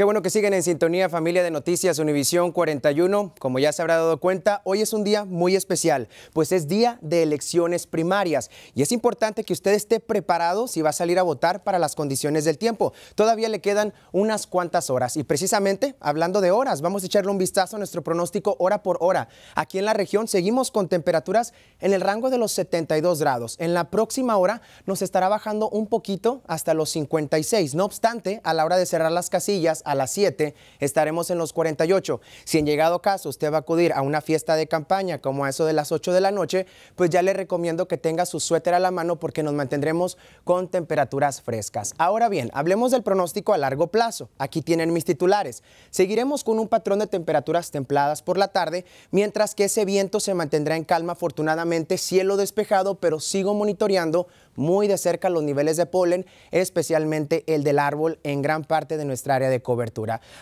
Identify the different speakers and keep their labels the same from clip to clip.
Speaker 1: Qué bueno que siguen en sintonía familia de Noticias Univisión 41. Como ya se habrá dado cuenta, hoy es un día muy especial, pues es día de elecciones primarias y es importante que usted esté preparado si va a salir a votar para las condiciones del tiempo. Todavía le quedan unas cuantas horas y precisamente hablando de horas, vamos a echarle un vistazo a nuestro pronóstico hora por hora. Aquí en la región seguimos con temperaturas en el rango de los 72 grados. En la próxima hora nos estará bajando un poquito hasta los 56. No obstante, a la hora de cerrar las casillas, a las 7 estaremos en los 48. Si en llegado caso usted va a acudir a una fiesta de campaña como a eso de las 8 de la noche, pues ya le recomiendo que tenga su suéter a la mano porque nos mantendremos con temperaturas frescas. Ahora bien, hablemos del pronóstico a largo plazo. Aquí tienen mis titulares. Seguiremos con un patrón de temperaturas templadas por la tarde, mientras que ese viento se mantendrá en calma. Afortunadamente, cielo despejado, pero sigo monitoreando muy de cerca los niveles de polen, especialmente el del árbol en gran parte de nuestra área de cobertura.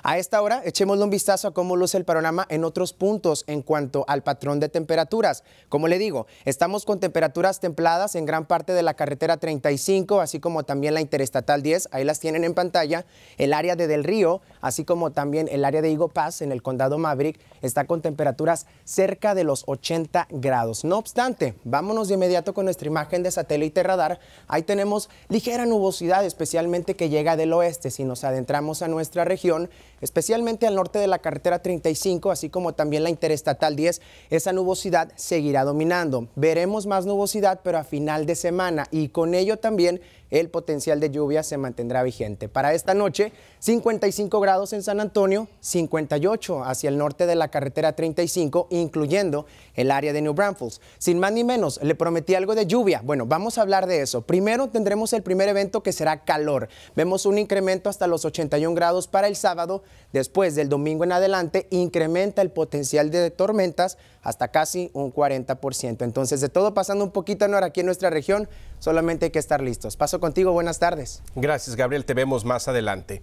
Speaker 1: A esta hora, echémosle un vistazo a cómo luce el panorama en otros puntos en cuanto al patrón de temperaturas. Como le digo, estamos con temperaturas templadas en gran parte de la carretera 35, así como también la interestatal 10. Ahí las tienen en pantalla. El área de Del Río, así como también el área de Higo Paz en el condado Maverick, está con temperaturas cerca de los 80 grados. No obstante, vámonos de inmediato con nuestra imagen de satélite radar. Ahí tenemos ligera nubosidad, especialmente que llega del oeste. Si nos adentramos a nuestra región, especialmente al norte de la carretera 35, así como también la interestatal 10, esa nubosidad seguirá dominando. Veremos más nubosidad, pero a final de semana y con ello también el potencial de lluvia se mantendrá vigente. Para esta noche, 55 grados en San Antonio, 58 hacia el norte de la carretera 35, incluyendo el área de New Braunfels. Sin más ni menos, le prometí algo de lluvia. Bueno, vamos a hablar de eso. Primero tendremos el primer evento que será calor. Vemos un incremento hasta los 81 grados para el sábado, después del domingo en adelante, incrementa el potencial de tormentas hasta casi un 40%. Entonces, de todo pasando un poquito, hora aquí en nuestra región, solamente hay que estar listos. Paso contigo, buenas tardes. Gracias, Gabriel, te vemos más adelante.